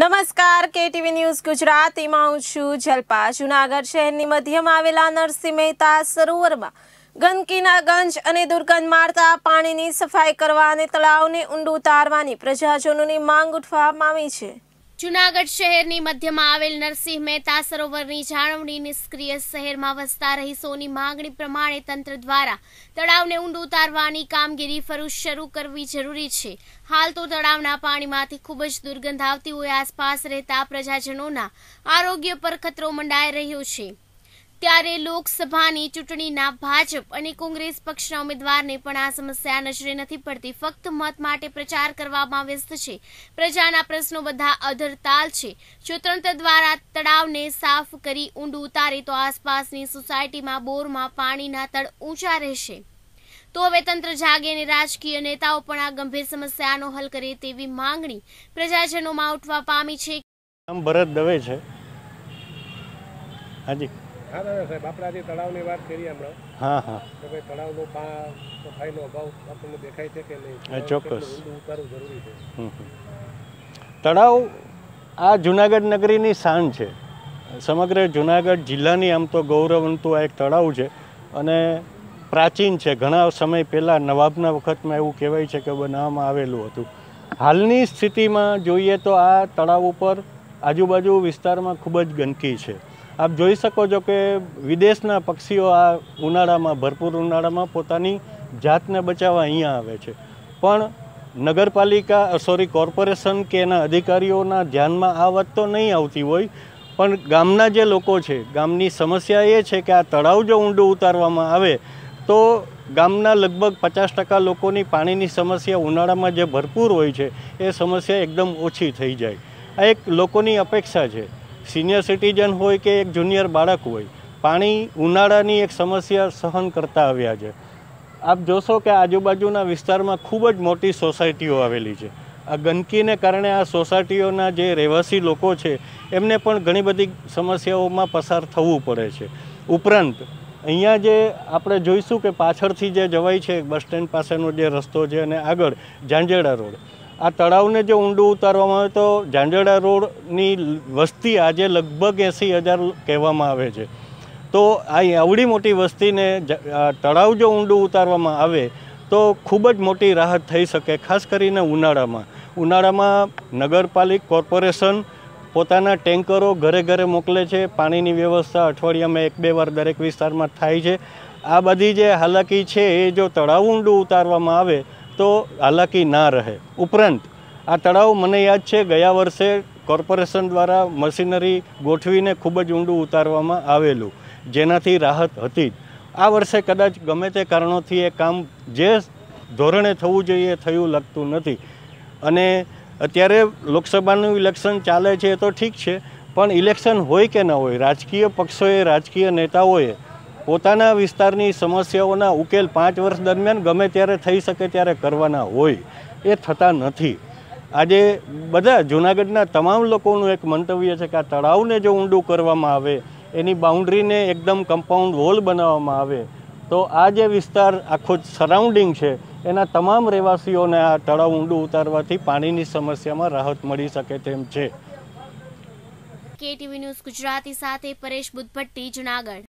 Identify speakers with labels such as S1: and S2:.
S1: નમસ્કાર KTV news ગુજરાતીમાં હું છું જલ્પા જુનાગઢ શહેરની મધ્યમાં આવેલા નરસિંહ મહેતા સરોવરમાં ગંદકીના ગંજ અને દુર્ગંધ મારતા પાણીની સફાઈ કરવા અને તળાવને ઊંડું ઉતારવાની પ્રજાજનોની માંગ ઉઠવા પામી છે જુનાગઢ શહેરની મધ્યમાં આવેલ નરસિંહ મહેતા સરોવરની જાળવણી નિષ્ક્રિય શહેરમાં વસતા રહીશોની માંગણી પ્રમાણે તંત્ર દ્વારા તળાવને ઊંડું ઉતારવાની કામગીરી ફરી શરૂ કરવી જરૂરી છે હાલ તો તળાવના પાણીમાંથી ખૂબ જ દુર્ગંધ આવતી હોય આસપાસ રહેતા પ્રજાજનોના આરોગ્ય પર ખતરો મંડાઈ રહ્યો છે ત્યારે લોકસભાની ચૂંટણીના ભાજપ અને કોંગ્રેસ પક્ષના ઉમેદવારને પણ આ સમસ્યા નજરે નથી પડતી ફક્ત મત માટે પ્રચાર કરવામાં વ્યસ્ત છે પ્રજાના પ્રશ્નો બધા અધરતાલ છે જો દ્વારા તળાવને સાફ કરી ઊંડું ઉતારે તો આસપાસની સોસાયટીમાં બોરમાં પાણીના તળ ઊંચા રહેશે તો હવે તંત્ર જાગે અને રાજકીય નેતાઓ પણ આ ગંભીર સમસ્યાનો હલ કરે તેવી માંગણી પ્રજાજનોમાં ઉઠવા પામી છે
S2: ભરત દવે છે હાજી હા હા હા ચોક્કસ તળાવ આ જુનાગઢ નગરીની શાન છે સમગ્ર જુનાગઢ જિલ્લાની આમ તો ગૌરવંતું આ એક તળાવ છે અને પ્રાચીન છે ઘણા સમય પહેલાં નવાબના વખતમાં એવું કહેવાય છે કે બનાવવામાં આવેલું હતું હાલની સ્થિતિમાં જોઈએ તો આ તળાવ ઉપર આજુબાજુ વિસ્તારમાં ખૂબ જ ગંદકી છે આપ જોઈ શકો છો કે વિદેશના પક્ષીઓ આ ઉનાળામાં ભરપૂર ઉનાળામાં પોતાની જાતને બચાવવા અહીંયા આવે છે પણ નગરપાલિકા સોરી કોર્પોરેશન કે એના અધિકારીઓના ધ્યાનમાં આ વાત તો નહીં આવતી હોય પણ ગામના જે લોકો છે ગામની સમસ્યા એ છે કે આ તળાવ જો ઊંડું ઉતારવામાં આવે તો ગામના લગભગ પચાસ ટકા લોકોની પાણીની સમસ્યા ઉનાળામાં જે ભરપૂર હોય છે એ સમસ્યા એકદમ ઓછી થઈ જાય આ એક લોકોની અપેક્ષા છે સિનિયર સિટીઝન હોય કે એક જુનિયર બાળક હોય પાણી ઉનાળાની એક સમસ્યા સહન કરતા આવ્યા છે આપ જોશો કે આજુબાજુના વિસ્તારમાં ખૂબ જ મોટી સોસાયટીઓ આવેલી છે આ ગંદકીને કારણે આ સોસાયટીઓના જે રહેવાસી લોકો છે એમને પણ ઘણી બધી સમસ્યાઓમાં પસાર થવું પડે છે ઉપરાંત અહીંયા જે આપણે જોઈશું કે પાછળથી જે જવાય છે બસ સ્ટેન્ડ પાસેનો જે રસ્તો છે અને આગળ ઝાંઝેડા રોડ આ તળાવને જો ઊંડું ઉતારવામાં આવે તો ઝાંઝડા રોડની વસ્તી આજે લગભગ એંસી હજાર કહેવામાં આવે છે તો આ આવડી મોટી વસ્તીને તળાવ જો ઊંડું ઉતારવામાં આવે તો ખૂબ જ મોટી રાહત થઈ શકે ખાસ કરીને ઉનાળામાં ઉનાળામાં નગરપાલિક કોર્પોરેશન પોતાના ટેન્કરો ઘરે ઘરે મોકલે છે પાણીની વ્યવસ્થા અઠવાડિયામાં એક બે વાર દરેક વિસ્તારમાં થાય છે આ બધી જે હાલાકી છે એ જો તળાવ ઊંડું ઉતારવામાં આવે તો હાલાકી ના રહે ઉપરાંત આ તળાવ મને યાદ છે ગયા વર્ષે કોર્પોરેશન દ્વારા મશીનરી ગોઠવીને ખૂબ જ ઊંડું ઉતારવામાં આવેલું જેનાથી રાહત હતી આ વર્ષે કદાચ ગમે તે કારણોથી એ કામ જે ધોરણે થવું જોઈએ થયું લગતું નથી અને અત્યારે લોકસભાનું ઇલેક્શન ચાલે છે એ તો ઠીક છે પણ ઇલેક્શન હોય કે ન હોય રાજકીય પક્ષોએ રાજકીય નેતાઓએ પોતાના વિસ્તારની સમસ્યાઓના ઉકેલ પાંચ વર્ષ દરમિયાન ગમે ત્યારે થઈ શકે ત્યારે કરવાના હોય એ થતા નથી આજે બધા જૂનાગઢના તમામ લોકોનું એક મંતવ્ય છે કે આ તળાવને જો ઊંડું કરવામાં આવે એની બાઉન્ડ્રીને એકદમ કમ્પાઉન્ડ વોલ બનાવવામાં આવે તો આ જે વિસ્તાર આખો સરાઉન્ડિંગ છે એના તમામ રહેવાસીઓને આ તળાવ ઊંડું ઉતારવાથી પાણીની સમસ્યામાં રાહત મળી શકે તેમ છે
S1: કેટીવી ન્યૂઝ ગુજરાતી સાથે પરેશ બુદ્ધભટ્ટી જુનાગઢ